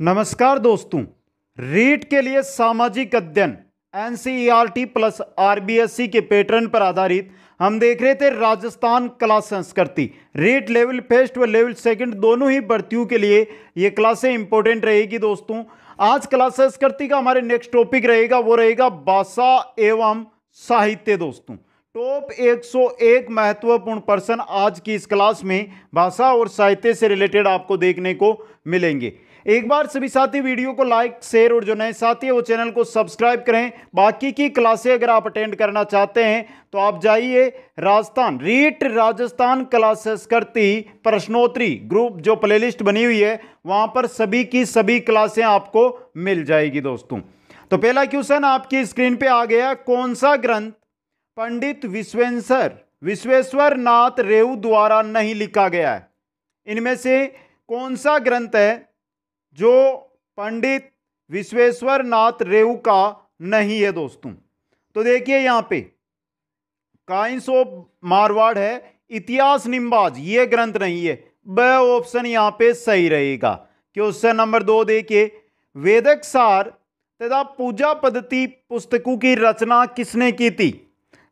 नमस्कार दोस्तों रीट के लिए सामाजिक अध्ययन एन प्लस आर के पैटर्न पर आधारित हम देख रहे थे राजस्थान कला संस्कृति रीट लेवल फर्स्ट व लेवल सेकंड दोनों ही भर्तियों के लिए ये क्लासें इंपॉर्टेंट रहेगी दोस्तों आज कला संस्कृति का हमारे नेक्स्ट टॉपिक रहेगा वो रहेगा भाषा एवं साहित्य दोस्तों टॉप 101 महत्वपूर्ण पर्सन आज की इस क्लास में भाषा और साहित्य से रिलेटेड आपको देखने को मिलेंगे एक बार सभी साथी वीडियो को लाइक शेयर और जो नए साथी है वो चैनल को सब्सक्राइब करें बाकी की क्लासे अगर आप अटेंड करना चाहते हैं तो आप जाइए राजस्थान रीट राजस्थान क्लासेस करती प्रश्नोत्तरी ग्रुप जो प्लेलिस्ट बनी हुई है वहां पर सभी की सभी क्लासें आपको मिल जाएगी दोस्तों तो पहला क्वेश्चन आपकी स्क्रीन पे आ गया कौन सा ग्रंथ पंडित विश्वेश्वर विश्वेश्वर नाथ रेऊ द्वारा नहीं लिखा गया है इनमें से कौन सा ग्रंथ है जो पंडित विश्वेश्वर नाथ रेऊ का नहीं है दोस्तों तो देखिए यहाँ पे काइंस ऑफ मारवाड़ है इतिहास निम्बाज ये ग्रंथ नहीं है ब ऑप्शन यहाँ पे सही रहेगा क्वेश्चन नंबर दो देखिए वेदक सार तथा पूजा पद्धति पुस्तकों की रचना किसने की थी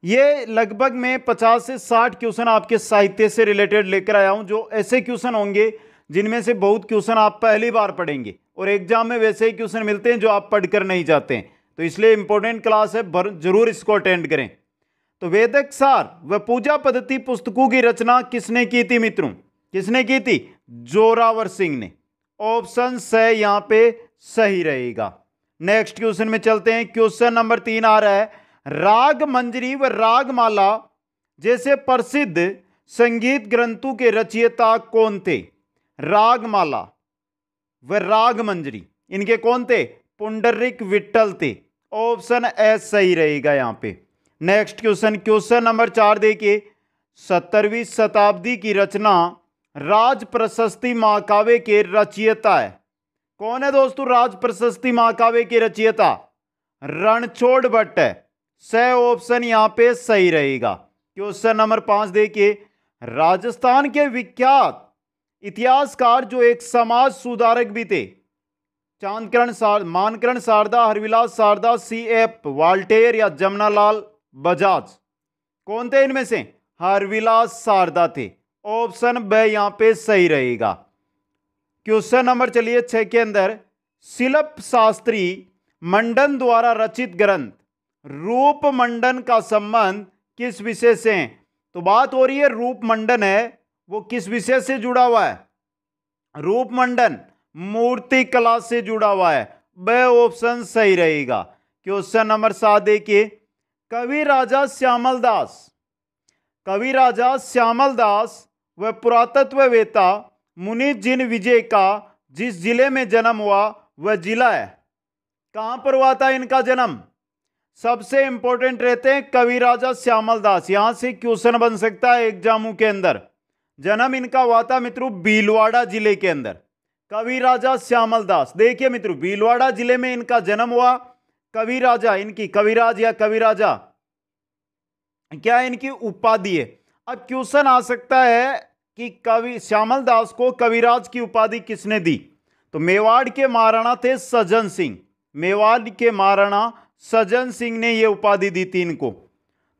ये लगभग मैं 50 से 60 क्वेश्चन आपके साहित्य से रिलेटेड लेकर आया हूँ जो ऐसे क्वेश्चन होंगे जिनमें से बहुत क्वेश्चन आप पहली बार पढ़ेंगे और एग्जाम में वैसे ही क्वेश्चन मिलते हैं जो आप पढ़कर नहीं जाते हैं तो इसलिए इंपॉर्टेंट क्लास है जरूर इसको अटेंड करें तो वेदक सार व पूजा पद्धति पुस्तकों की रचना किसने की थी मित्रों किसने की थी जोरावर सिंह ने ऑप्शन स यहाँ पे सही रहेगा नेक्स्ट क्वेश्चन में चलते हैं क्वेश्चन नंबर तीन आ रहा है राग मंजरी व रागमाला जैसे प्रसिद्ध संगीत ग्रंथों के रचयिता कौन थे रागमाला व राग मंजरी इनके कौन थे पुंडरिक विट्टल थे ऑप्शन एस सही रहेगा यहाँ पे नेक्स्ट क्वेश्चन क्वेश्चन नंबर चार देखिए सत्तरवीं शताब्दी की रचना राज प्रशस्ति महाकाव्य के रचयिता है कौन है दोस्तों राज प्रशस्ति महाकाव्य के रचयिता रणछोड़ भट्ट है सह ऑप्शन यहाँ पे सही रहेगा क्वेश्चन नंबर पांच देखिए राजस्थान के विख्यात इतिहासकार जो एक समाज सुधारक भी थे चांदकरण सार Mankaran Sharda Harvilas Sharda C F Walter या जमुनालाल बजाज कौन थे इनमें से हरविलास शारदा थे ऑप्शन ब यहां पे सही रहेगा क्वेश्चन नंबर चलिए छह के अंदर शिल्प शास्त्री मंडन द्वारा रचित ग्रंथ रूप मंडन का संबंध किस विषय से है तो बात हो रही है रूप मंडन है वो किस विषय से जुड़ा हुआ है रूप मंडन मूर्ति कला से जुड़ा हुआ है वह ऑप्शन सही रहेगा क्वेश्चन नंबर सात देखिए कवि राजा श्यामल दास कवि राजा श्यामल दास वह वेता मुनि जिन विजय का जिस जिले में जन्म हुआ वह जिला है कहां पर हुआ था इनका जन्म सबसे इंपॉर्टेंट रहते हैं कवि राजा श्यामल दास यहां से क्वेश्चन बन सकता है एग्जामों के अंदर जन्म इनका हुआ था मित्रों भीलवाड़ा जिले के अंदर कवि राजा श्यामल दास देखिए मित्रों भीलवाड़ा जिले में इनका जन्म हुआ कवि राजा इनकी कविराज या कवि राजा क्या इनकी उपाधि है अब क्वेश्चन आ सकता है कि कवि श्यामल दास को कविराज की उपाधि किसने दी तो मेवाड़ के महाराणा थे सज्जन सिंह मेवाड़ के महाराणा सज्जन सिंह ने यह उपाधि दी थी इनको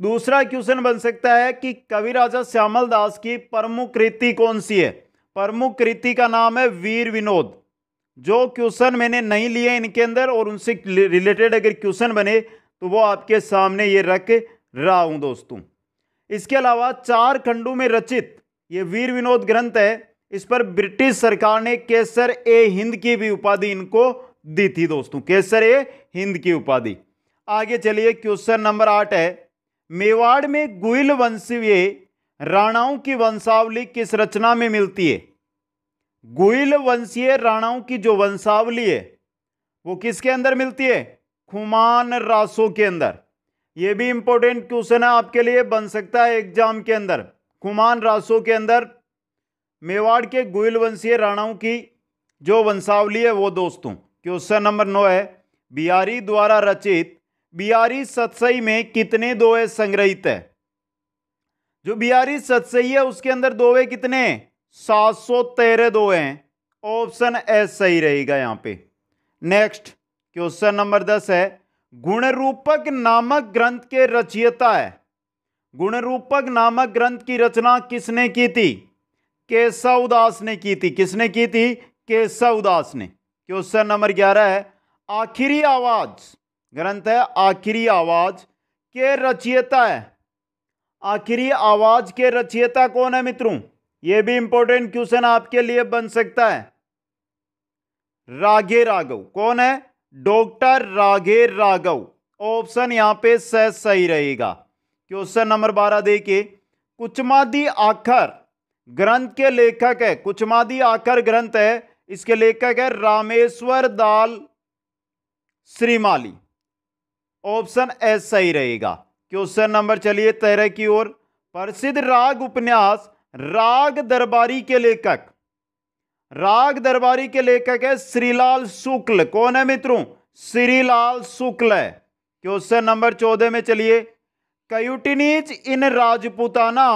दूसरा क्वेश्चन बन सकता है कि कवि राजा श्यामल दास की प्रमुख कृति कौन सी है प्रमुख कृति का नाम है वीर विनोद जो क्वेश्चन मैंने नहीं लिए इनके अंदर और उनसे रिलेटेड अगर क्वेश्चन बने तो वो आपके सामने ये रख रहा हूँ दोस्तों इसके अलावा चार खंडों में रचित ये वीर विनोद ग्रंथ है इस पर ब्रिटिश सरकार ने केसर ए हिंद की भी उपाधि इनको दी थी दोस्तों केसर ए हिंद की उपाधि आगे चलिए क्वेश्चन नंबर आठ है मेवाड़ में गुइल वंशीय राणाओं की वंशावली किस रचना में मिलती है गुइल वंशीय राणाओं की जो वंशावली है वो किसके अंदर मिलती है खुमान रासों के अंदर ये भी इंपॉर्टेंट क्वेश्चन है आपके लिए बन सकता है एग्जाम के अंदर खुमान रासों के अंदर मेवाड़ के गुइल वंशीय राणाओं की जो वंशावली है वो दोस्तों क्वेश्चन नंबर नौ है बिहारी द्वारा रचित बिहारी सतसई में कितने दोहे संग्रहित है जो बिहारी सतसई है उसके अंदर दोहे कितने सात सौ तेरह दोहे हैं ऑप्शन ए सही रहेगा यहां पे नेक्स्ट क्वेश्चन नंबर दस है गुणरूपक नामक ग्रंथ के रचयिता है गुणरूपक नामक ग्रंथ की रचना किसने की थी केशव उदास ने की थी किसने की थी केशव उदास ने क्वेश्चन नंबर ग्यारह है आखिरी आवाज़ ग्रंथ है आखिरी आवाज के रचियता है आखिरी आवाज के रचियता कौन है मित्रों ये भी इंपॉर्टेंट क्वेश्चन आपके लिए बन सकता है राघे राघव कौन है डॉक्टर राघे राघव ऑप्शन यहां पे सह सही रहेगा क्वेश्चन नंबर बारह देखिए कुचमादी आखर ग्रंथ के लेखक है कुचमादी आखर ग्रंथ है इसके लेखक है रामेश्वर दाल श्रीमाली ऑप्शन ए सही रहेगा क्वेश्चन नंबर चलिए तेरह की ओर प्रसिद्ध राग उपन्यास राग दरबारी के लेखक राग दरबारी के लेखक है श्रीलाल शुक्ल कौन है मित्रों श्रीलाल शुक्ल है क्वेश्चन नंबर चौदह में चलिए mutinies in Rajputana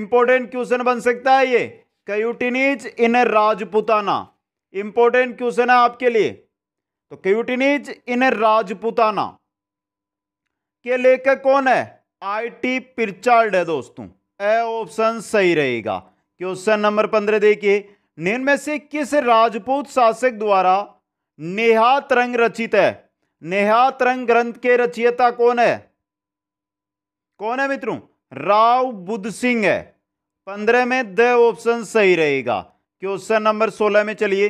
important question बन सकता है ये mutinies in Rajputana important question है आपके लिए तो कयुटिनीज इन राजपुताना के लेखक कौन है आई टी पिर्चार्ड है दोस्तों ए ऑप्शन सही रहेगा क्वेश्चन नंबर पंद्रह देखिए निम्न से किस राजपूत शासक द्वारा नेहा तरंग रचित है नेहा तरंग ग्रंथ के रचयिता कौन है कौन है मित्रों राव बुद्ध सिंह है पंद्रह में द ऑप्शन सही रहेगा क्वेश्चन नंबर सोलह में चलिए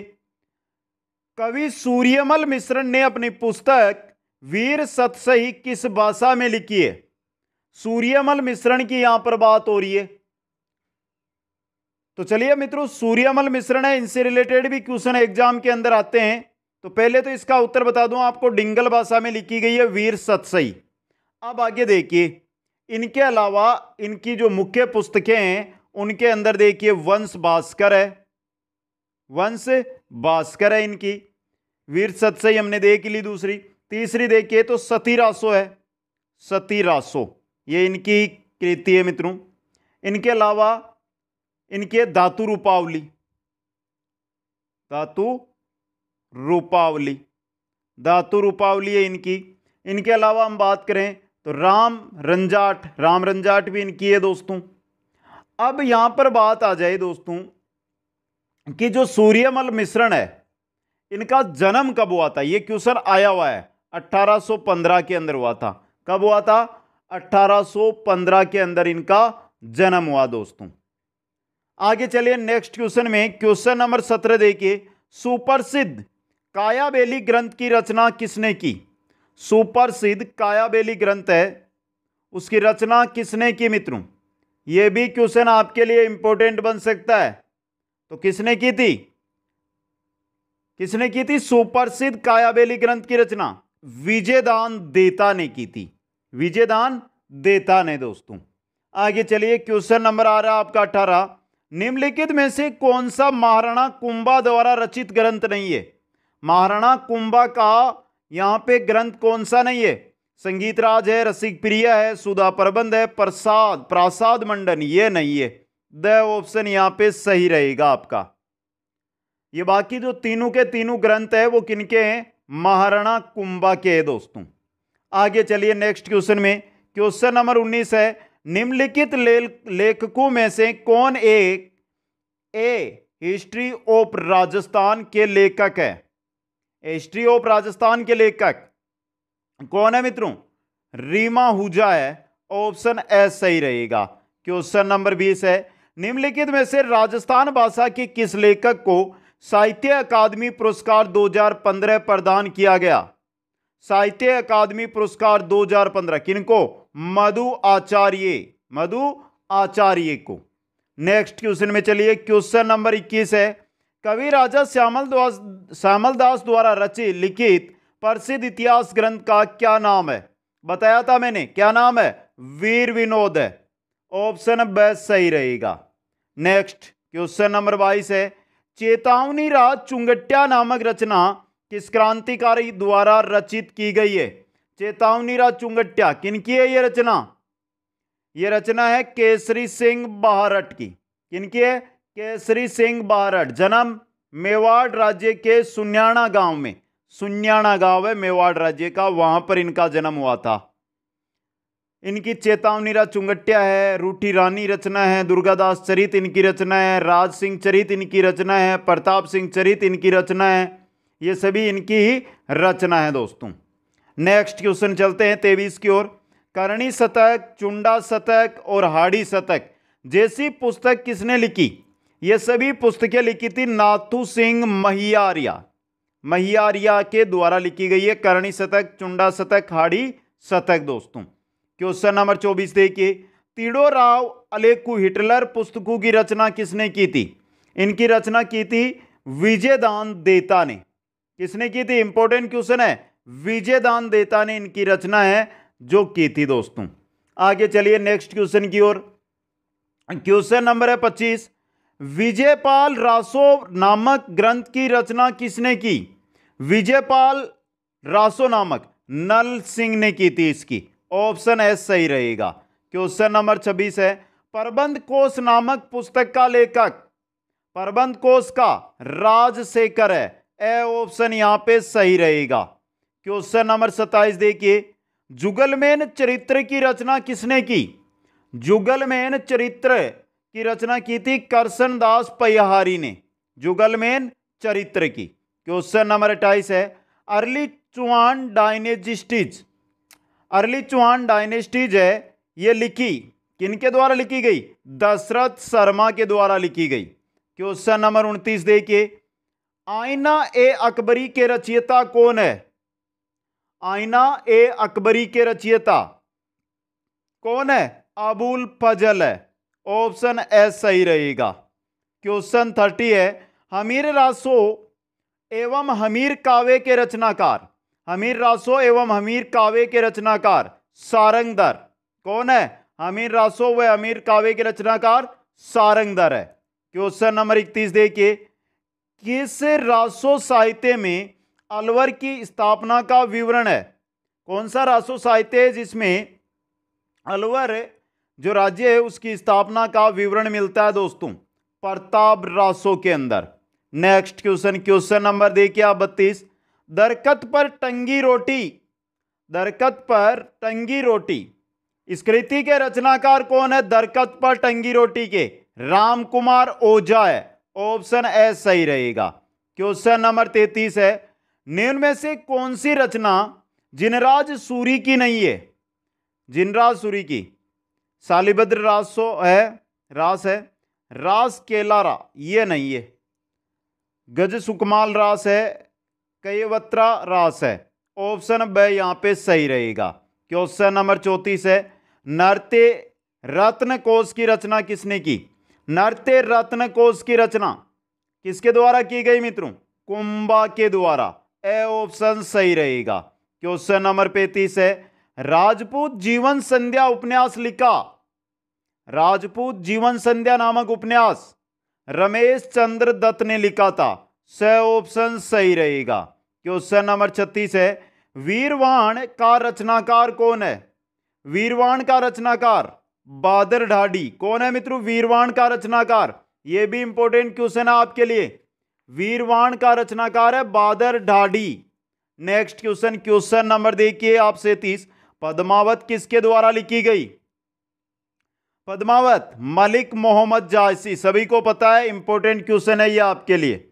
कवि सूर्यमल मिश्र ने अपनी पुस्तक वीर सतसही किस भाषा में लिखी है सूर्यमल मिश्रण की यहां पर बात हो रही है तो चलिए मित्रों सूर्यमल मिश्रण है इनसे रिलेटेड भी क्वेश्चन एग्जाम के अंदर आते हैं तो पहले तो इसका उत्तर बता दूं आपको डिंगल भाषा में लिखी गई है वीर सतसई अब आगे देखिए इनके अलावा इनकी जो मुख्य पुस्तकें हैं उनके अंदर देखिए वंश भास्कर है वंश भास्कर है इनकी वीर सतसई हमने देख ली दूसरी तीसरी देखिए तो सती रासो है सती रासो ये इनकी कृति है मित्रों इनके अलावा इनके धातु रूपावली धातु रूपावली धातु रूपावली है इनकी इनके अलावा हम बात करें तो राम रंजाट राम रंजाट भी इनकी है दोस्तों अब यहां पर बात आ जाए दोस्तों कि जो सूर्यमल मिश्रण है इनका जन्म कब हुआ था ये क्वेश्चन आया हुआ है 1815 के अंदर हुआ था कब हुआ था 1815 के अंदर इनका जन्म हुआ दोस्तों आगे चलिए नेक्स्ट क्वेश्चन में क्वेश्चन नंबर सत्रह देखिए सुप्रसिद्ध कायाबेली ग्रंथ की रचना किसने की सुप्रसिद्ध कायाबेली ग्रंथ है उसकी रचना किसने की मित्रों यह भी क्वेश्चन आपके लिए इंपॉर्टेंट बन सकता है तो किसने की थी किसने की थी सुप्रसिद्ध कायाबेली ग्रंथ की रचना विजयदान देता ने की थी विजयदान देता ने दोस्तों आगे चलिए क्वेश्चन नंबर आ रहा आपका अठारह निम्नलिखित में से कौन सा महाराणा कुंभा द्वारा रचित ग्रंथ नहीं है महाराणा कुंभा का यहाँ पे ग्रंथ कौन सा नहीं है संगीत राज है रसिक प्रिया है सुधा प्रबंध है प्रसाद प्रासाद मंडन ये नहीं है द ऑप्शन यहाँ पे सही रहेगा आपका ये बाकी जो तीनों के तीनों ग्रंथ है वो किनके हैं महाराणा कुंभा के है दोस्तों आगे चलिए नेक्स्ट क्वेश्चन में क्वेश्चन नंबर उन्नीस है निम्नलिखित लेखकों में से कौन एक ए हिस्ट्री ऑफ राजस्थान के लेखक है हिस्ट्री ऑफ राजस्थान के लेखक कौन है मित्रों रीमा हुजा है ऑप्शन एस सही रहेगा क्वेश्चन नंबर बीस है निम्नलिखित में से राजस्थान भाषा के किस लेखक को साहित्य अकादमी पुरस्कार 2015 प्रदान किया गया साहित्य अकादमी पुरस्कार 2015 किनको मधु आचार्य मधु आचार्य को नेक्स्ट क्वेश्चन में चलिए क्वेश्चन नंबर 21 है कवि राजा श्यामल दास श्यामल दास द्वारा रचित लिखित प्रसिद्ध इतिहास ग्रंथ का क्या नाम है बताया था मैंने क्या नाम है वीर विनोद ऑप्शन बेस्ट सही रहेगा नेक्स्ट क्वेश्चन नंबर 22 है चेतावनी रात चुंगटिया नामक रचना किस क्रांतिकारी द्वारा रचित की गई है चेतावनी रात चुंगटिया किनकी है ये रचना ये रचना है केसरी सिंह बहारट की किनकी है केसरी सिंह बहारट जन्म मेवाड़ राज्य के सुन्याणा गांव में सुन्याणा गांव है मेवाड़ राज्य का वहां पर इनका जन्म हुआ था इनकी चेतावनी रा चुंगटिया है रूठी रानी रचना है दुर्गादास चरित इनकी रचना है राज सिंह चरित इनकी रचना है प्रताप सिंह चरित इनकी रचना है ये सभी इनकी ही रचना है दोस्तों नेक्स्ट क्वेश्चन चलते हैं तेईस की ओर करणी शतक चुंडा शतक और हाड़ी शतक जैसी पुस्तक किसने लिखी ये सभी पुस्तकें लिखी थी नाथू सिंह महियारिया महियारिया के द्वारा लिखी गई है करणी शतक चुंडा शतक हाड़ी शतक दोस्तों क्वेश्चन नंबर चौबीस देखिए तीड़ो राव अलेकू हिटलर पुस्तकों की रचना किसने की थी इनकी रचना की थी विजयदान देता ने किसने की थी इंपॉर्टेंट क्वेश्चन है विजयदान देता ने इनकी रचना है जो की थी दोस्तों आगे चलिए नेक्स्ट क्वेश्चन की ओर क्वेश्चन नंबर है पच्चीस विजयपाल रासो नामक ग्रंथ की रचना किसने की विजयपाल रासो नामक नल सिंह ने की थी इसकी ऑप्शन एस सही रहेगा क्वेश्चन नंबर छब्बीस है प्रबंध कोश नामक पुस्तक का लेखक प्रबंध कोश का राजशेखर है ए ऑप्शन यहां पे सही रहेगा क्वेश्चन नंबर सत्ताईस देखिए जुगलमेन चरित्र की रचना किसने की जुगलमेन चरित्र की रचना की थी करसन दास पयहारी ने जुगलमेन चरित्र की क्वेश्चन नंबर अट्ठाईस है अर्ली चुआन डायनेजिस्टिज अर्ली चौहान डायनेस्टी जो है ये लिखी किनके द्वारा लिखी गई दशरथ शर्मा के द्वारा लिखी गई क्वेश्चन नंबर उनतीस देखिए आईना ए अकबरी के रचयिता कौन है आईना ए अकबरी के रचयिता कौन है अबुल फजल है ऑप्शन एस सही रहेगा क्वेश्चन थर्टी है हमीर रासो एवं हमीर कावे के रचनाकार हमीर रासो एवं हमीर कावे के रचनाकार सारंगदर कौन है हमीर रासो व हमीर कावे के रचनाकार सारंगदर है क्वेश्चन नंबर इकतीस देखिए किस रासो साहित्य में अलवर की स्थापना का विवरण है कौन सा रासो साहित्य है जिसमें अलवर जो राज्य है उसकी स्थापना का विवरण मिलता है दोस्तों प्रताप रासो के अंदर नेक्स्ट क्वेश्चन क्वेश्चन नंबर देखिए आप बत्तीस दरकत पर टंगी रोटी दरकत पर टंगी रोटी इस कृति के रचनाकार कौन है दरकत पर टंगी रोटी के राम कुमार ओझा है ऑप्शन ए सही रहेगा क्वेश्चन नंबर तैतीस है निम्न में से कौन सी रचना जिनराज सूरी की नहीं है जिनराज सूरी की शालिभद्र रासो है रास है रास केलारा ये नहीं है गज सुकमाल रास है कईवत्रा रास है ऑप्शन ब यहाँ पे सही रहेगा क्वेश्चन नंबर चौंतीस है नर्ते रत्न कोश की रचना किसने की नर्ते रत्न कोश की रचना किसके द्वारा की गई मित्रों कुंभा के द्वारा ए ऑप्शन सही रहेगा क्वेश्चन नंबर पैंतीस है राजपूत जीवन संध्या उपन्यास लिखा राजपूत जीवन संध्या नामक उपन्यास रमेश चंद्र दत्त ने लिखा था स ऑप्शन सही रहेगा क्वेश्चन नंबर छत्तीस है वीरवाण का रचनाकार कौन है वीरवाण का रचनाकार बादर ढाडी कौन है मित्रों वीरवाण का रचनाकार ये भी इंपॉर्टेंट क्वेश्चन है आपके लिए वीरवाण का रचनाकार है Badar Dhadi next question question number देखिए आपसे तीस पद्मावत किसके द्वारा लिखी गई पद्मावत मलिक मोहम्मद जायसी सभी को पता है इंपॉर्टेंट क्वेश्चन है ये आपके लिए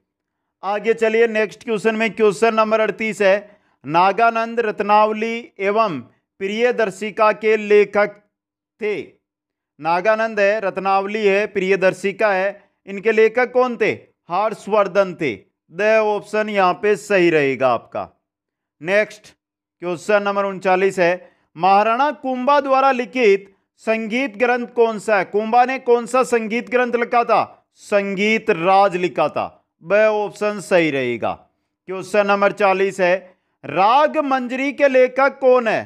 आगे चलिए नेक्स्ट क्वेश्चन में क्वेश्चन नंबर अड़तीस है नागानंद रत्नावली एवं प्रियदर्शिका के लेखक थे नागानंद है रत्नावली है प्रियदर्शिका है इनके लेखक कौन थे हर्षवर्धन थे द ऑप्शन यहाँ पे सही रहेगा आपका नेक्स्ट क्वेश्चन नंबर उनचालीस है महाराणा कुंभा द्वारा लिखित संगीत ग्रंथ कौन सा है कुंभा ने कौन सा संगीत ग्रंथ लिखा था संगीत राज लिखा था वह ऑप्शन सही रहेगा क्वेश्चन नंबर चालीस है राग मंजरी के लेखक कौन है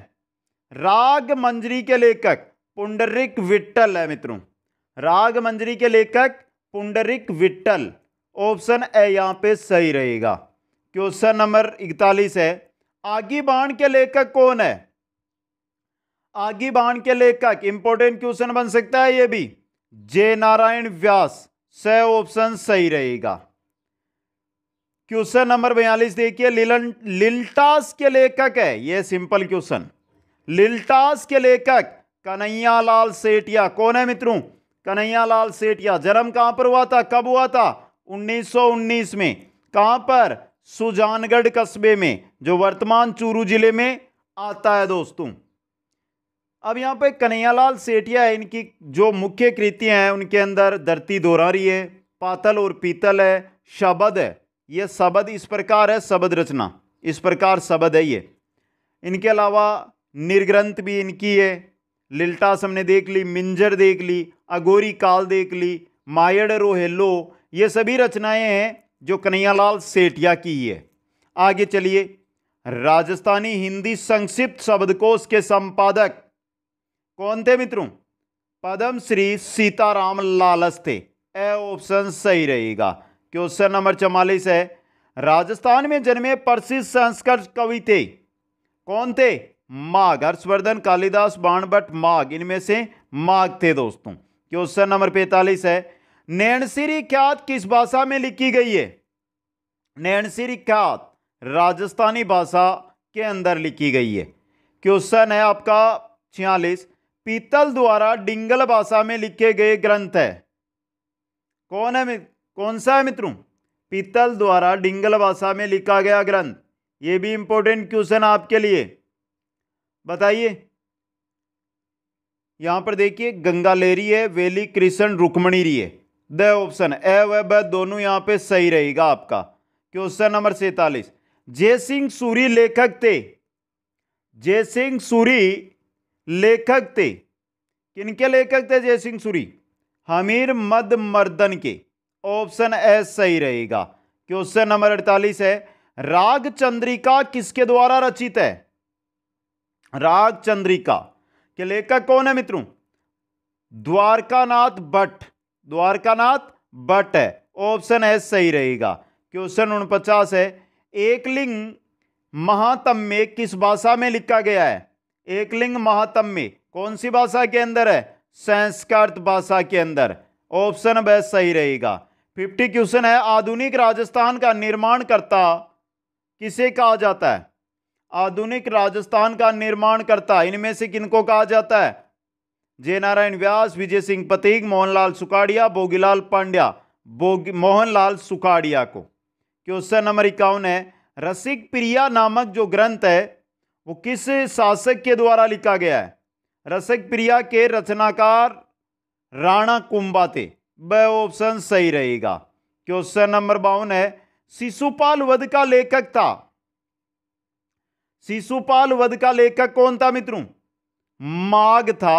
राग मंजरी के लेखक पुंडरिक विट्टल है मित्रों राग मंजरी के लेखक पुंडरिक विट्टल ऑप्शन ए यहाँ पे सही रहेगा क्वेश्चन नंबर इकतालीस है आगी बाण के लेखक कौन है आगी बाण के लेखक इंपॉर्टेंट क्वेश्चन बन सकता है ये भी जय नारायण व्यास स ऑप्शन सही रहेगा क्वेश्चन नंबर बयालीस देखिए लिलन लिल्टास के लेखक है ये सिंपल क्वेश्चन लिल्टास के लेखक कन्हैयालाल सेठिया कौन है मित्रों कन्हैयालाल सेठिया जन्म कहाँ पर हुआ था कब हुआ था 1919 में कहां पर सुजानगढ़ कस्बे में जो वर्तमान चूरू जिले में आता है दोस्तों अब यहाँ पे कन्हैयालाल सेठिया इनकी जो मुख्य कृतियाँ हैं उनके अंदर धरती दोरारी है पातल और पीतल है शबद है यह शब्द इस प्रकार है शब्द रचना इस प्रकार शब्द है ये इनके अलावा निर्ग्रंथ भी इनकी है लिल्टास हमने देख ली मिंजर देख ली अगोरी काल देख ली मायड़ रोहेलो ये सभी रचनाएं हैं जो कन्हैयालाल सेठिया की है आगे चलिए राजस्थानी हिंदी संक्षिप्त शब्दकोश के संपादक कौन थे मित्रों पद्म श्री सीताराम लालस थे ए ऑप्शन सही रहेगा क्वेश्चन नंबर चौवालीस है राजस्थान में जन्मे प्रसिद्ध संस्कृत कवि थे कौन थे माघ हर्षवर्धन कालिदास बाणभट्ट माघ इनमें से माघ थे दोस्तों क्वेश्चन नंबर पैंतालीस है नैनसिरी ख्यात किस भाषा में लिखी गई है नैनसिरी ख्यात राजस्थानी भाषा के अंदर लिखी गई है क्वेश्चन है आपका छियालीस पीतल द्वारा डिंगल भाषा में लिखे गए ग्रंथ है कौन है कौन सा है मित्रों पीतल द्वारा डिंगल भाषा में लिखा गया ग्रंथ ये भी इंपॉर्टेंट क्वेश्चन आपके लिए बताइए यहां पर देखिए गंगा लेरी है वेली कृष्ण रुकमणी है द ऑप्शन ए व ब दोनों यहां पे सही रहेगा आपका क्वेश्चन नंबर सैतालीस जय सिंह सूरी लेखक थे जय सिंह सूरी लेखक थे किनके लेखक थे जय सिंह सूरी हमीर मद मर्दन के ऑप्शन ए सही रहेगा क्वेश्चन नंबर अड़तालीस है राग चंद्रिका किसके द्वारा रचित है राग चंद्रिका के लेखक कौन है मित्रों द्वारकानाथ भट्ट द्वारकानाथ भट्ट है ऑप्शन ए सही रहेगा क्वेश्चन उनपचास है एकलिंग महातम्य किस भाषा में लिखा गया है एकलिंग महातम्य कौन सी भाषा के अंदर है संस्कृत भाषा के अंदर ऑप्शन बेस्ट सही रहेगा फिफ्टी क्वेश्चन है आधुनिक राजस्थान का निर्माणकर्ता किसे कहा जाता है आधुनिक राजस्थान का निर्माणकर्ता इनमें से किनको कहा जाता है जय नारायण व्यास विजय सिंह पतीक मोहनलाल सुखाड़िया बोगीलाल पांड्या बोगी मोहनलाल सुखाड़िया को क्वेश्चन नंबर इक्यावन है रसिक प्रिया नामक जो ग्रंथ है वो किस शासक के द्वारा लिखा गया है रसिक प्रिया के रचनाकार राणा कुंभा थे वह ऑप्शन सही रहेगा क्वेश्चन नंबर बावन है शिशुपाल वध का लेखक था शिशुपाल वध का लेखक कौन था मित्रों माघ था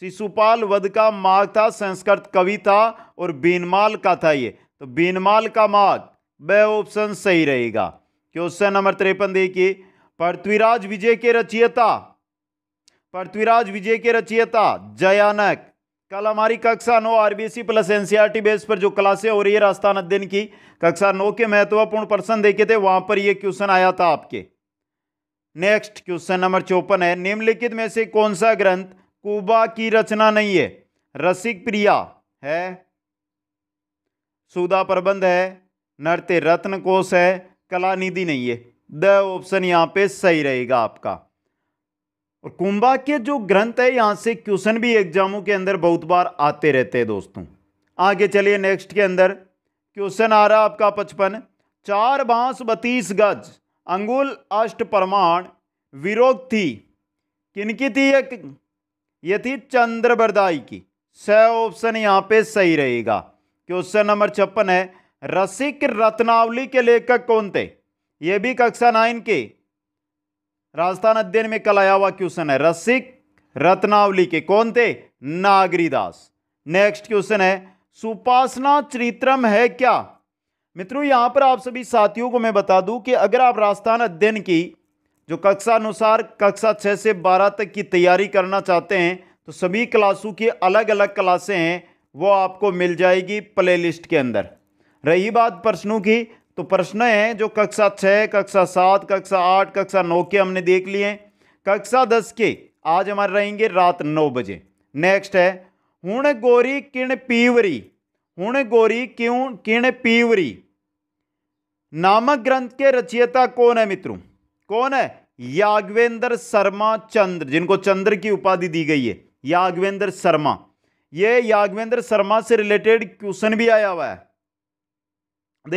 शिशुपाल वध का माघ था संस्कृत कवि था और बीनमाल का था ये तो बीनमाल का माघ ब ऑप्शन सही रहेगा क्वेश्चन नंबर तिरपन देखिए पृथ्वीराज विजय के रचियता पृथ्वीराज विजय के रचियता जयानक कल हमारी कक्षा नौ आरबीसी प्लस एन बेस पर जो क्लासें हो रही है राजस्थान अध्ययन की कक्षा नौ के महत्वपूर्ण प्रश्न देखे थे वहां पर ये क्वेश्चन आया था आपके नेक्स्ट क्वेश्चन नंबर चौपन है निम्नलिखित में से कौन सा ग्रंथ कुबा की रचना नहीं है रसिक प्रिया है सुधा प्रबंध है नृत्य रत्न कोश है कला निधि नहीं है द ऑप्शन यहाँ पे सही रहेगा आपका और कुंभा के जो ग्रंथ है यहाँ से क्वेश्चन भी एग्जामों के अंदर बहुत बार आते रहते हैं दोस्तों आगे चलिए नेक्स्ट के अंदर क्वेश्चन आ रहा आपका पचपन चार बांस बत्तीस गज अंगुल अष्ट प्रमाण विरोध थी किनकी थी एक ये थी बरदाई की स ऑप्शन यहाँ पे सही रहेगा क्वेश्चन नंबर छप्पन है रसिक रत्नावली के लेखक कौन थे ये भी कक्षा नाइन के राजस्थान अध्ययन में कल आया हुआ क्वेश्चन है रसिक रत्नावली के कौन थे नागरीदास नेक्स्ट क्वेश्चन है सुपासना चरित्रम है क्या मित्रों यहाँ पर आप सभी साथियों को मैं बता दूं कि अगर आप राजस्थान अध्ययन की जो कक्षा अनुसार कक्षा छः से बारह तक की तैयारी करना चाहते हैं तो सभी क्लासों की अलग अलग क्लासें हैं वो आपको मिल जाएगी प्लेलिस्ट के अंदर रही बात प्रश्नों की तो प्रश्न है जो कक्षा छः कक्षा सात कक्षा आठ कक्षा नौ के हमने देख लिए कक्षा दस के आज हमारे रहेंगे रात नौ बजे नेक्स्ट है हूण गोरी किण पीवरी हूण गोरी क्यों किण पीवरी नामक ग्रंथ के रचयिता कौन है मित्रों कौन है यागवेंद्र शर्मा चंद्र जिनको चंद्र की उपाधि दी गई है यागवेंद्र शर्मा ये यागवेंद्र शर्मा से रिलेटेड क्वेश्चन भी आया हुआ है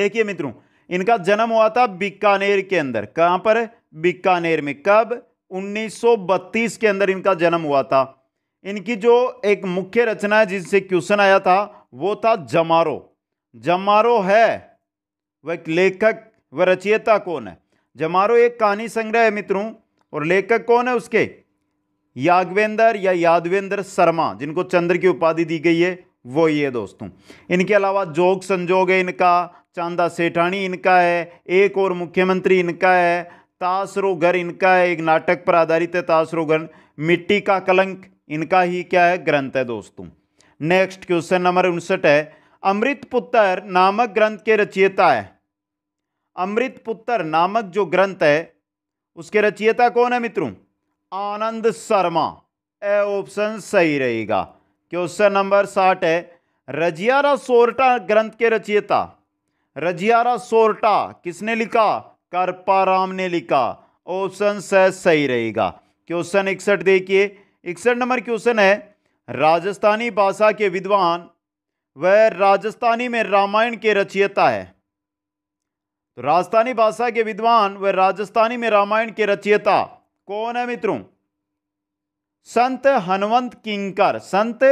देखिए मित्रों इनका जन्म हुआ था बीकानेर के अंदर कहाँ पर बीकानेर में कब 1932 के अंदर इनका जन्म हुआ था इनकी जो एक मुख्य रचना है जिससे क्वेश्चन आया था वो था जमारो जमारो है वह लेखक व रचयिता कौन है जमारो एक कहानी संग्रह है मित्रों और लेखक कौन है उसके यागवेंद्र या यादवेंद्र शर्मा जिनको चंद्र की उपाधि दी गई है वो ये दोस्तों इनके अलावा जोग संजोग है इनका चांदा सेठानी इनका है एक और मुख्यमंत्री इनका है तासरो घर इनका है एक नाटक पर आधारित है तासरो घर मिट्टी का कलंक इनका ही क्या है ग्रंथ है दोस्तों नेक्स्ट क्वेश्चन नंबर उनसठ है अमृत पुत्र नामक ग्रंथ के रचयिता है अमृत पुत्र नामक जो ग्रंथ है उसके रचयिता कौन है मित्रों आनंद शर्मा ए ऑप्शन सही रहेगा क्वेश्चन नंबर साठ है रजियारा सोरटा ग्रंथ के रचयिता रजियारा सोरटा किसने लिखा करपाराम ने लिखा ऑप्शन स सही रहेगा क्वेश्चन इकसठ देखिए इकसठ नंबर क्वेश्चन है राजस्थानी भाषा के विद्वान वह राजस्थानी में रामायण के रचयिता है तो राजस्थानी भाषा के विद्वान वह राजस्थानी में रामायण के रचयिता कौन है मित्रों संत हनुवंत किंकर संत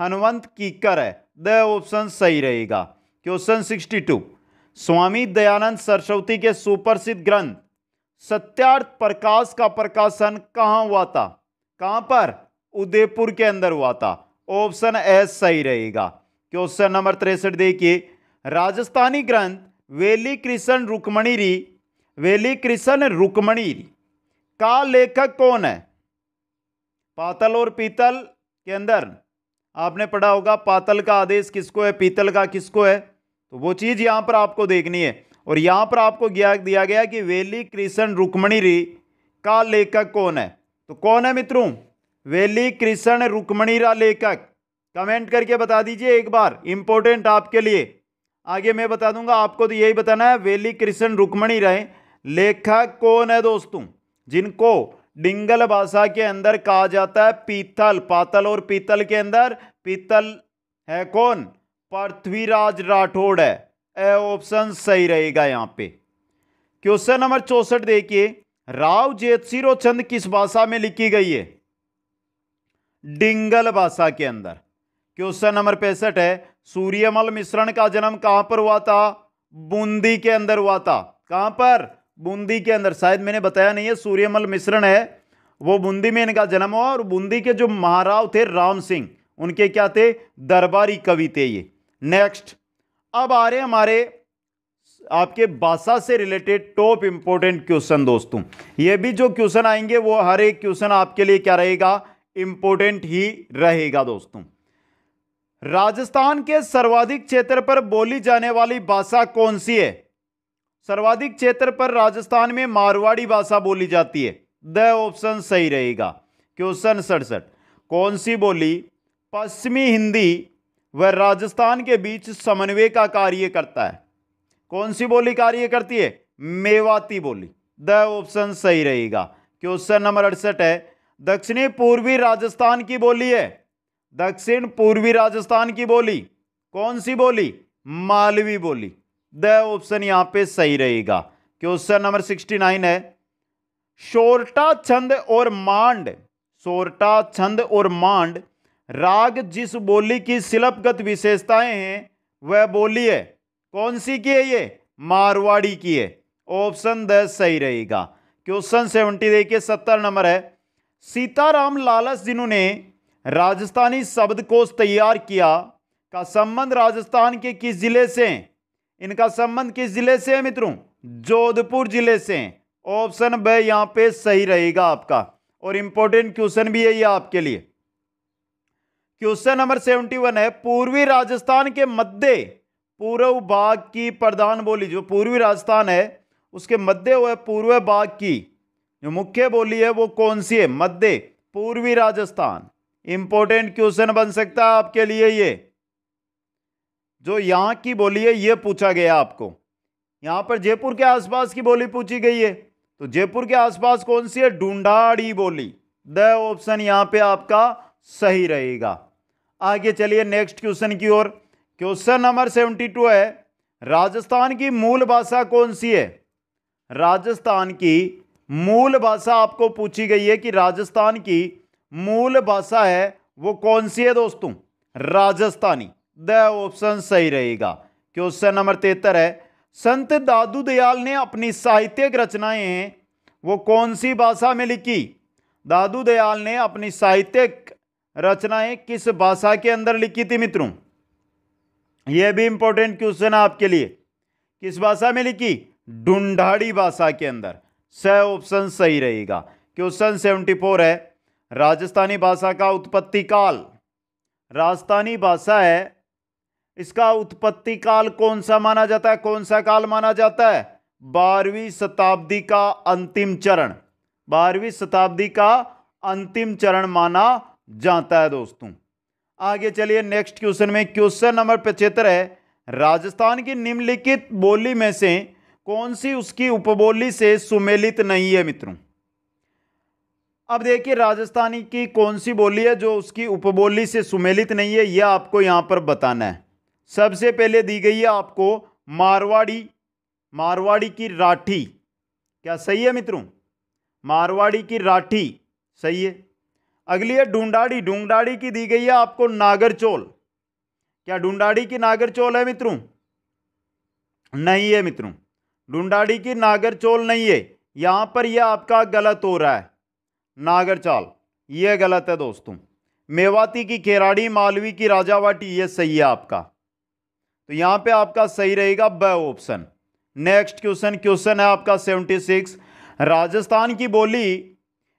हनुवंत कीकर है द ऑप्शन सही रहेगा question sixty two Swami Dayanand Saraswati के सुप्रसिद्ध ग्रंथ सत्यार्थ प्रकाश का प्रकाशन कहाँ हुआ था कहाँ पर उदयपुर के अंदर हुआ था ऑप्शन एस सही रहेगा क्वेश्चन नंबर तिरसठ देखिए राजस्थानी ग्रंथ वेली कृष्ण रुक्मणी वेली कृष्ण रुक्मणी का लेखक कौन है पातल और पीतल के अंदर आपने पढ़ा होगा पातल का आदेश किसको है पीतल का किसको है तो वो चीज़ यहाँ पर आपको देखनी है और यहाँ पर आपको दिया गया कि वेली कृष्ण रुक्मणी का लेखक कौन है तो कौन है मित्रों वेली कृष्ण रुक्मणी रा लेखक कमेंट करके बता दीजिए एक बार इम्पोर्टेंट आपके लिए आगे मैं बता दूंगा आपको तो यही बताना है वेली कृष्ण रुक्मणी रहे लेखक कौन है दोस्तों जिनको डिंगल भाषा के अंदर कहा जाता है पीतल पातल और पीतल के अंदर पीतल है कौन पृथ्वीराज राठौड़ है ए ऑप्शन सही रहेगा यहाँ पे क्वेश्चन नंबर चौसठ देखिए राव जेतसीरो चंद किस भाषा में लिखी गई है डिंगल भाषा के अंदर क्वेश्चन नंबर पैंसठ है सूर्यमल मिश्रण का जन्म कहां पर हुआ था बूंदी के अंदर हुआ था कहां पर बूंदी के अंदर शायद मैंने बताया नहीं है सूर्यमल मिश्रण है वो बूंदी में इनका जन्म हुआ और बूंदी के जो महाराव थे राम सिंह उनके क्या थे दरबारी कवि थे ये नेक्स्ट अब आ रहे हमारे आपके भाषा से रिलेटेड टॉप इंपॉर्टेंट क्वेश्चन दोस्तों ये भी जो क्वेश्चन आएंगे वो हर एक क्वेश्चन आपके लिए क्या रहेगा इंपॉर्टेंट ही रहेगा दोस्तों राजस्थान के सर्वाधिक क्षेत्र पर बोली जाने वाली भाषा कौन सी है सर्वाधिक क्षेत्र पर राजस्थान में मारवाड़ी भाषा बोली जाती है द ऑप्शन सही रहेगा क्वेश्चन सड़सठ कौन सी बोली पश्चिमी हिंदी वह राजस्थान के बीच समन्वय का कार्य करता है कौन सी बोली कार्य करती है मेवाती बोली द ऑप्शन सही रहेगा क्वेश्चन नंबर अड़सठ है दक्षिणी पूर्वी राजस्थान की बोली है दक्षिण पूर्वी राजस्थान की बोली कौन सी बोली मालवी बोली द ऑप्शन यहां पे सही रहेगा क्वेश्चन नंबर सिक्सटी नाइन है शोरटा छंद और मांड शोरटा छंद और मांड राग जिस बोली की सिलपगत विशेषताएं हैं वह बोली है कौन सी की है ये मारवाड़ी की है ऑप्शन द सही रहेगा क्वेश्चन सेवेंटी देखिए सत्तर नंबर है सीताराम लालस जिन्होंने राजस्थानी शब्दकोश तैयार किया का संबंध राजस्थान के किस जिले से है इनका संबंध किस जिले से है मित्रों जोधपुर जिले से ऑप्शन ब यहाँ पे सही रहेगा आपका और इम्पोर्टेंट क्वेश्चन भी है ये आपके लिए क्वेश्चन नंबर सेवेंटी वन है पूर्वी राजस्थान के मध्य पूर्व बाग की प्रधान बोली जो पूर्वी राजस्थान है उसके मध्य व पूर्व बाग की जो मुख्य बोली है वो कौन सी है मध्य पूर्वी राजस्थान इंपॉर्टेंट क्वेश्चन बन सकता है आपके लिए ये जो यहाँ की बोली है ये पूछा गया आपको यहाँ पर जयपुर के आसपास की बोली पूछी गई है तो जयपुर के आसपास कौन सी है ढूंढाड़ी बोली द ऑप्शन यहाँ पे आपका सही रहेगा आगे चलिए नेक्स्ट क्वेश्चन की ओर क्वेश्चन नंबर सेवेंटी टू है राजस्थान की मूल भाषा कौन सी है राजस्थान की मूल भाषा आपको पूछी गई है कि राजस्थान की मूल भाषा है वो कौन सी है दोस्तों राजस्थानी द ऑप्शन सही रहेगा क्वेश्चन नंबर तेहत्तर है संत दादू दयाल ने अपनी साहित्यिक रचनाएं वो कौन सी भाषा में लिखी दादू दयाल ने अपनी साहित्यिक रचनाएं किस भाषा के अंदर लिखी थी मित्रों यह भी इंपॉर्टेंट क्वेश्चन है आपके लिए किस भाषा में लिखी ढूंढाड़ी भाषा के अंदर स ऑप्शन सही रहेगा क्वेश्चन सेवेंटी फोर है राजस्थानी भाषा का उत्पत्ति काल राजस्थानी भाषा है इसका उत्पत्ति काल कौन सा माना जाता है कौन सा काल माना जाता है बारहवीं शताब्दी का अंतिम चरण बारहवीं शताब्दी का अंतिम चरण माना जाता है दोस्तों आगे चलिए नेक्स्ट क्वेश्चन में क्वेश्चन नंबर पचहत्तर है राजस्थान की निम्नलिखित बोली में से कौन सी उसकी उपबोली से सुमेलित नहीं है मित्रों अब देखिए राजस्थानी की कौन सी बोली है जो उसकी उपबोली से सुमेलित नहीं है यह आपको यहां पर बताना है सबसे पहले दी गई है आपको मारवाड़ी मारवाड़ी की राठी क्या सही है मित्रों मारवाड़ी की राठी सही है अगली है ढूंढाड़ी ढूंढाड़ी की दी गई है आपको नागरचोल क्या ढूंढाड़ी की नागरचोल है मित्रों नहीं है मित्रों ढूंढाड़ी की नागरचोल नहीं है यहां पर यह आपका गलत हो रहा है नागरचाल ये गलत है दोस्तों मेवाती की खेराड़ी मालवी की राजावाटी ये सही है आपका तो यहां पे आपका सही रहेगा ब ऑप्शन नेक्स्ट क्वेश्चन क्वेश्चन है आपका सेवेंटी सिक्स राजस्थान की बोली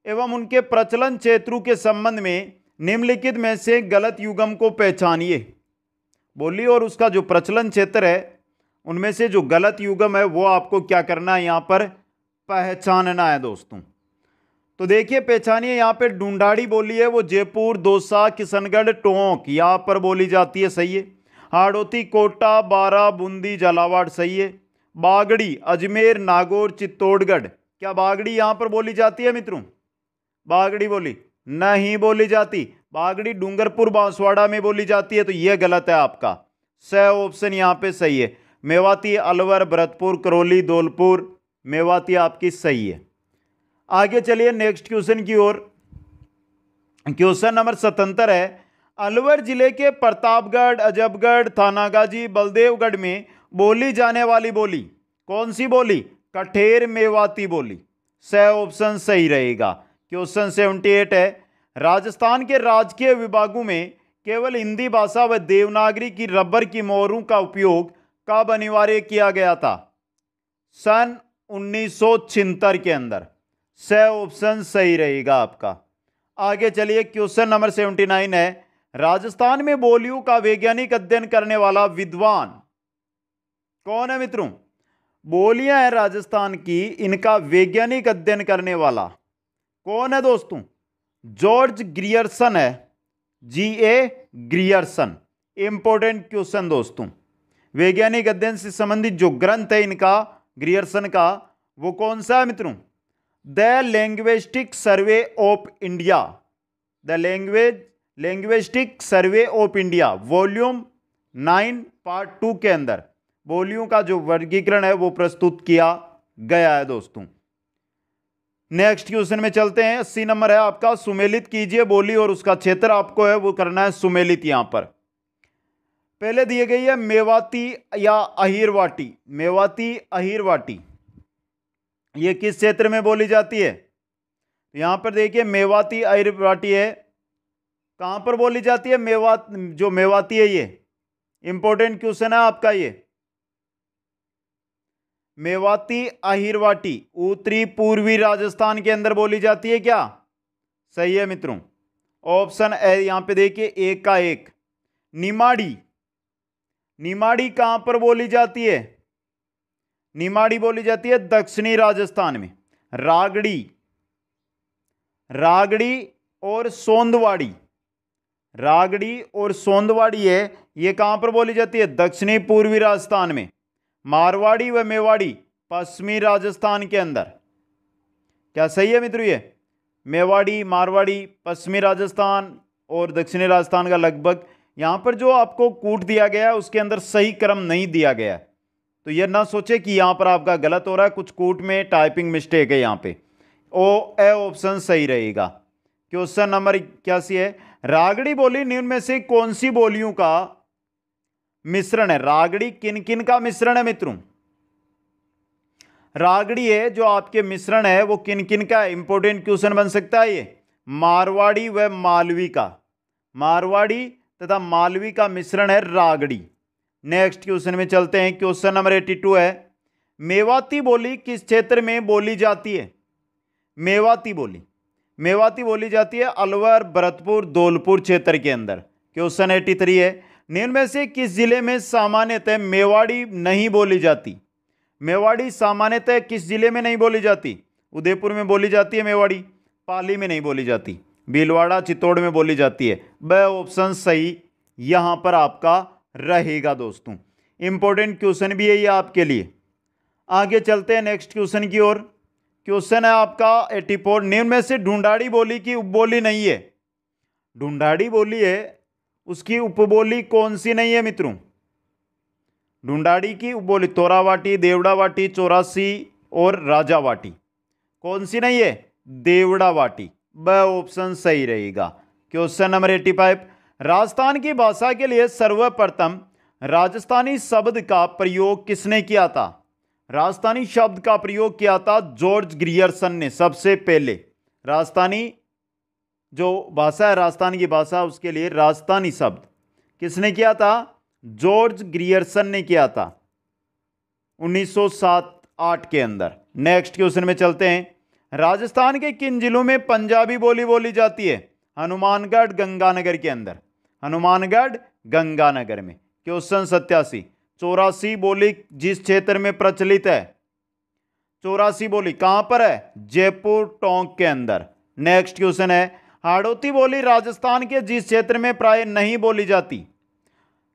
एवं उनके प्रचलन क्षेत्रों के संबंध में निम्नलिखित में से गलत युगम को पहचानिए बोलिए और उसका जो प्रचलन क्षेत्र है उनमें से जो गलत युगम है वो आपको क्या करना है यहाँ पर पहचानना है दोस्तों तो देखिए पहचानिए यहाँ पे ढूंढाड़ी बोली है वो जयपुर दोसा किशनगढ़ टोंक यहाँ पर बोली जाती है सही है हाड़ोती कोटा बारा बूंदी झालावाड़ सही है बागड़ी अजमेर नागौर चित्तौड़गढ़ क्या बागड़ी यहाँ पर बोली जाती है मित्रों बागड़ी बोली नहीं बोली जाती बागड़ी डूंगरपुर बांसवाड़ा में बोली जाती है तो यह गलत है आपका स ऑप्शन यहाँ पे सही है मेवाती अलवर भरतपुर करौली धौलपुर मेवाती आपकी सही है आगे चलिए नेक्स्ट क्वेश्चन की ओर क्वेश्चन नंबर सतहत्तर है अलवर जिले के प्रतापगढ़ अजबगढ़ थानागाजी बलदेवगढ़ में बोली जाने वाली बोली कौन सी बोली कठेर मेवाती बोली स ऑप्शन सही रहेगा क्वेश्चन सेवेंटी एट है राजस्थान के राजकीय विभागों में केवल हिंदी भाषा व देवनागरी की रबर की मोहरों का उपयोग कब अनिवार्य किया गया था सन उन्नीस के अंदर स ऑप्शन सही रहेगा आपका आगे चलिए क्वेश्चन नंबर सेवेंटी नाइन है राजस्थान में बोलियों का वैज्ञानिक अध्ययन करने वाला विद्वान कौन है मित्रों बोलियां हैं राजस्थान की इनका वैज्ञानिक अध्ययन करने वाला कौन है दोस्तों जॉर्ज ग्रियर्सन है G A Grierson important question दोस्तों वैज्ञानिक अध्ययन से संबंधित जो ग्रंथ है इनका ग्रियर्सन का वो कौन सा है मित्रों the linguistic survey of India the language linguistic survey of India volume nine part two के अंदर बोलियों का जो वर्गीकरण है वो प्रस्तुत किया गया है दोस्तों नेक्स्ट क्वेश्चन में चलते हैं अस्सी नंबर है आपका सुमेलित कीजिए बोली और उसका क्षेत्र आपको है वो करना है सुमेलित यहाँ पर पहले दिए गई है मेवाती या अहिरवाटी मेवाती अहिरवाटी ये किस क्षेत्र में बोली जाती है यहाँ पर देखिए मेवाती अहिरवाटी है कहाँ पर बोली जाती है मेवा जो मेवाती है ये इंपॉर्टेंट क्वेश्चन है आपका ये मेवाती अहिरवाटी उत्तरी पूर्वी राजस्थान के अंदर बोली जाती है क्या सही है मित्रों ऑप्शन ए यहाँ पे देखिए एक का एक निमाड़ी निमाड़ी कहाँ पर बोली जाती है निमाड़ी बोली जाती है दक्षिणी राजस्थान में रागड़ी रागड़ी और सोंदवाड़ी रागड़ी और सोंदवाड़ी है ये कहाँ पर बोली जाती है दक्षिणी पूर्वी राजस्थान में मारवाड़ी व मेवाड़ी पश्चिमी राजस्थान के अंदर क्या सही है मित्रों ये मेवाड़ी मारवाड़ी पश्चिमी राजस्थान और दक्षिणी राजस्थान का लगभग यहाँ पर जो आपको कूट दिया गया है उसके अंदर सही क्रम नहीं दिया गया है तो यह ना सोचे कि यहाँ पर आपका गलत हो रहा है कुछ कूट में टाइपिंग मिस्टेक है यहाँ पे ओ ए ऑप्शन सही रहेगा क्वेश्चन नंबर इक्यासी है रागड़ी बोली निम्न में से कौन सी बोलियों का मिश्रण है रागड़ी किन किन का मिश्रण है मित्रों रागड़ी है जो आपके मिश्रण है वो किन किन का इंपॉर्टेंट क्वेश्चन बन सकता है ये मारवाड़ी व मालवी का मारवाड़ी तथा मालवी का मिश्रण है रागड़ी नेक्स्ट क्वेश्चन में चलते हैं क्वेश्चन नंबर एट्टी टू है मेवाती बोली किस क्षेत्र में बोली जाती है मेवाती बोली मेवाती बोली जाती है अलवर भरतपुर धौलपुर क्षेत्र के अंदर क्वेश्चन एट्टी थ्री है निम्न से किस जिले में सामान्यतः मेवाड़ी नहीं बोली जाती मेवाड़ी सामान्यतः किस जिले में नहीं बोली जाती उदयपुर में बोली जाती है मेवाड़ी पाली में नहीं बोली जाती भीलवाड़ा चित्तौड़ में बोली जाती है ब ऑप्शन सही यहाँ पर आपका रहेगा दोस्तों इम्पोर्टेंट क्वेश्चन भी है ये आपके लिए आगे चलते हैं नेक्स्ट क्वेश्चन की ओर क्वेश्चन है आपका एटी फोर निम्न में से ढूंढाड़ी बोली की बोली नहीं है ढूंढाड़ी बोली है उसकी उपबोली कौन सी नहीं है मित्रों ढूंढाड़ी की उपबोली तोरावाटी देवड़ावाटी चौरासी और राजावाटी कौन सी नहीं है देवड़ावाटी ब ऑप्शन सही रहेगा question number eighty five Rajasthan की भाषा के लिए सर्वप्रथम राजस्थानी शब्द का प्रयोग किसने किया था राजस्थानी शब्द का प्रयोग किया था जॉर्ज ग्रियर्सन ने सबसे पहले राजस्थानी जो भाषा है राजस्थान की भाषा उसके लिए राजस्थानी शब्द किसने किया था जॉर्ज ग्रियर्सन ने किया था 1907-8 के अंदर नेक्स्ट क्वेश्चन में चलते हैं राजस्थान के किन जिलों में पंजाबी बोली बोली जाती है हनुमानगढ़ गंगानगर के अंदर हनुमानगढ़ गंगानगर में क्वेश्चन सत्यासी चौरासी बोली जिस क्षेत्र में प्रचलित है चौरासी बोली कहां पर है जयपुर टोंक के अंदर नेक्स्ट क्वेश्चन है हाड़ौती बोली राजस्थान के जिस क्षेत्र में प्राय नहीं बोली जाती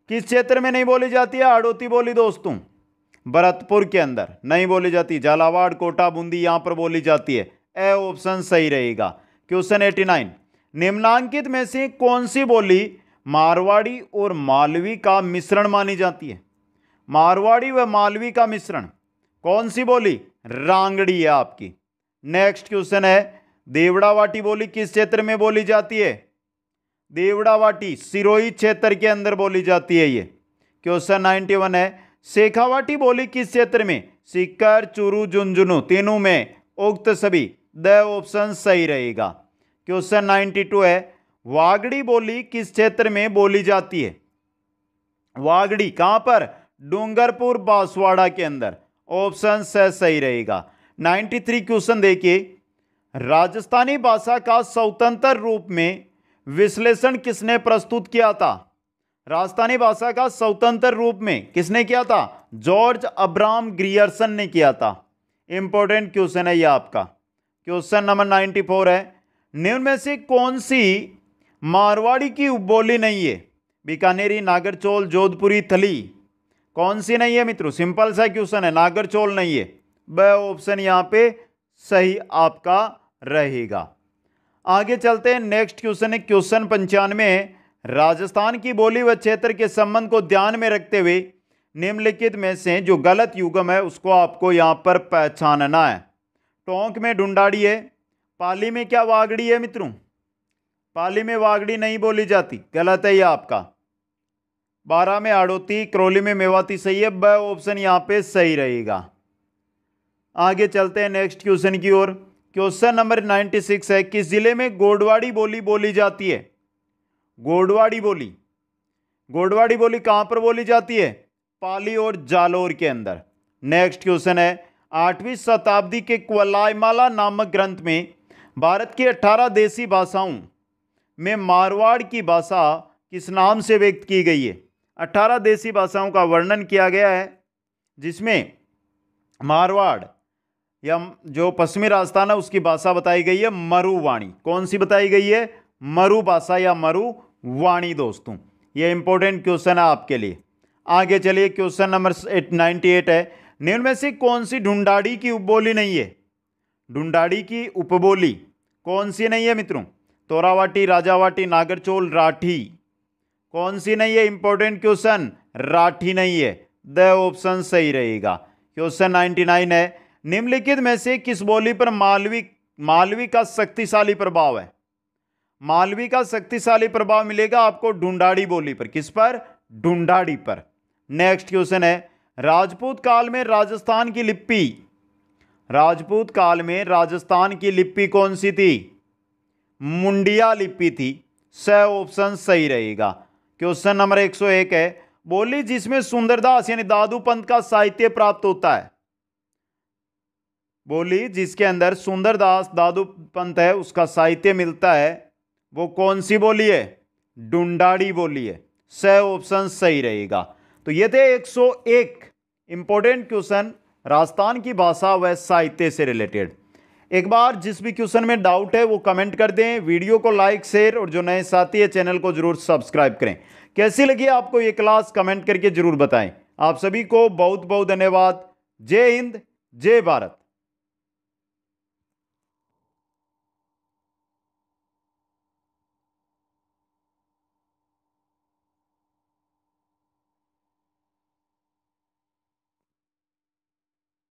किस क्षेत्र में नहीं बोली जाती है हाड़ौती बोली दोस्तों भरतपुर के अंदर नहीं बोली जाती झालावाड़ कोटा बूंदी यहाँ पर बोली जाती है ए ऑप्शन सही रहेगा क्वेश्चन एटी नाइन निम्नांकित में से कौन सी बोली मारवाड़ी और मालवी का मिश्रण मानी जाती है मारवाड़ी व मालवी का मिश्रण कौन सी बोली रांगड़ी है आपकी नेक्स्ट क्वेश्चन है देवड़ावाटी बोली किस क्षेत्र में बोली जाती है देवड़ावाटी सिरोही क्षेत्र के अंदर बोली जाती है ये क्वेश्चन नाइन्टी वन है शेखावाटी बोली किस क्षेत्र में सिक्कर चूरू झुंझुनू तीनों में उक्त सभी द ऑप्शन सही रहेगा क्वेश्चन नाइन्टी टू है वागड़ी बोली किस क्षेत्र में बोली जाती है वागड़ी कहाँ पर डूंगरपुर बांसवाड़ा के अंदर ऑप्शन सही रहेगा नाइन्टी थ्री क्वेश्चन देखिए राजस्थानी भाषा का स्वतंत्र रूप में विश्लेषण किसने प्रस्तुत किया था राजस्थानी भाषा का स्वतंत्र रूप में किसने किया था जॉर्ज अब्राम ग्रियर्सन ने किया था इंपॉर्टेंट क्वेश्चन है यह आपका क्वेश्चन नंबर नाइनटी फोर है निम्न में से कौन सी मारवाड़ी की बोली नहीं है बीकानेरी नागरचोल जोधपुरी थली कौन सी नहीं है मित्रों सिंपल सा क्वेश्चन है नागरचोल नहीं है वह ऑप्शन यहाँ पे सही आपका रहेगा आगे चलते हैं नेक्स्ट क्वेश्चन है क्वेश्चन पंचानवे राजस्थान की बोली व क्षेत्र के संबंध को ध्यान में रखते हुए निम्नलिखित में से जो गलत युगम है उसको आपको यहाँ पर पहचानना है टोंक में ढूंढाड़ी है पाली में क्या वागड़ी है मित्रों पाली में वागड़ी नहीं बोली जाती गलत है ये आपका बारह में आड़ोती क्रोली में मेवाती सही है वह ऑप्शन यहाँ पे सही रहेगा आगे चलते हैं नेक्स्ट क्वेश्चन की ओर क्वेश्चन नंबर 96 है किस जिले में गोडवाड़ी बोली बोली जाती है गोडवाड़ी बोली गोडवाड़ी बोली कहाँ पर बोली जाती है पाली और जालोर के अंदर नेक्स्ट क्वेश्चन है आठवीं शताब्दी के क्वलायमाला नामक ग्रंथ में भारत की अट्ठारह देसी भाषाओं में मारवाड़ की भाषा किस नाम से व्यक्त की गई है अट्ठारह देसी भाषाओं का वर्णन किया गया है जिसमें मारवाड़ या जो पश्चिमी राजस्थान है उसकी भाषा बताई गई है मरुवाणी कौन सी बताई गई है मरु भाषा या मरु वाणी दोस्तों ये इंपॉर्टेंट क्वेश्चन है आपके लिए आगे चलिए question number eight ninety eight है निम्न में से कौन सी ढूंढाड़ी की उपबोली नहीं है ढूंढाड़ी की उपबोली कौन सी नहीं है मित्रों तोरावाटी राजावाटी नागरचोल राठी कौन सी नहीं है इंपॉर्टेंट क्वेश्चन राठी नहीं है द ऑप्शन सही रहेगा क्वेश्चन नाइन्टी नाइन है निम्नलिखित में से किस बोली पर मालवी मालवी का शक्तिशाली प्रभाव है मालवी का शक्तिशाली प्रभाव मिलेगा आपको ढूंढाड़ी बोली पर किस पर ढूंढाड़ी पर नेक्स्ट क्वेश्चन है राजपूत काल में राजस्थान की लिपि राजपूत काल में राजस्थान की लिपि कौन सी थी मुंडिया लिपि थी स ऑप्शन सही रहेगा क्वेश्चन नंबर 101 है बोली जिसमें सुंदरदास यानी दादू पंत का साहित्य प्राप्त होता है बोली जिसके अंदर सुंदरदास दादू पंत है उसका साहित्य मिलता है वो कौन सी बोली है डुंडाड़ी बोली है स ऑप्शन सही रहेगा तो ये थे 101 इंपॉर्टेंट क्वेश्चन राजस्थान की भाषा व साहित्य से रिलेटेड एक बार जिस भी क्वेश्चन में डाउट है वो कमेंट कर दें वीडियो को लाइक शेयर और जो नए साथी है चैनल को जरूर सब्सक्राइब करें कैसी लगी आपको ये क्लास कमेंट करके जरूर बताएं आप सभी को बहुत बहुत धन्यवाद जय हिंद जय भारत